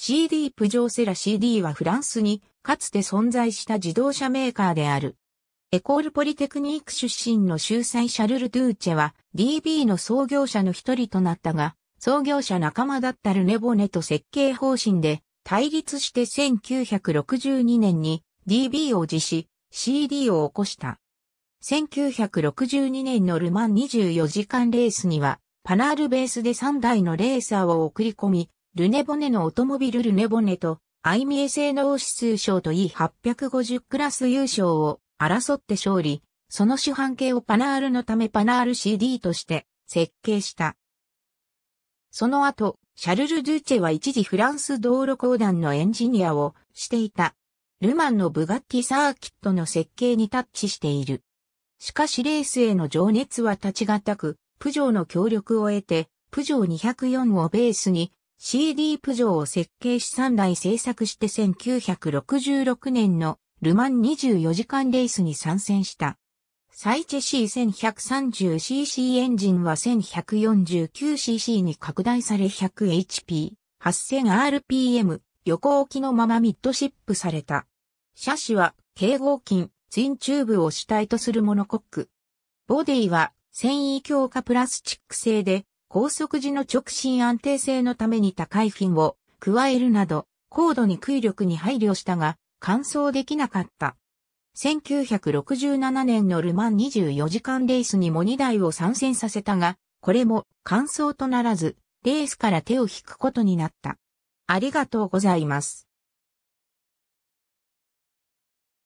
CD プジョーセラ CD はフランスにかつて存在した自動車メーカーである。エコールポリテクニーク出身の秀才シャルル・ドゥーチェは DB の創業者の一人となったが、創業者仲間だったルネボネと設計方針で対立して1962年に DB を辞し CD を起こした。1962年のルマン24時間レースにはパナールベースで3台のレーサーを送り込み、ルネボネのオトモビルルネボネと、アイミエ性能指数賞と E850 クラス優勝を争って勝利、その主犯系をパナールのためパナール CD として設計した。その後、シャルル・ドゥーチェは一時フランス道路公団のエンジニアをしていた。ルマンのブガッティサーキットの設計にタッチしている。しかしレースへの情熱は立ちがたく、プジョーの協力を得て、プジョー204をベースに CD プジョーを設計し3台制作して1966年のルマン24時間レースに参戦した。サイチェ C1130cc エンジンは 1149cc に拡大され 100HP、8000rpm、横置きのままミッドシップされた。車種は、軽合金、ツインチューブを主体とするモノコック。ボディは、繊維強化プラスチック製で、高速時の直進安定性のために高いフィンを加えるなど、高度に空力に配慮したが、完走できなかった。1967年のルマン24時間レースにも2台を参戦させたが、これも完走とならず、レースから手を引くことになった。ありがとうございます。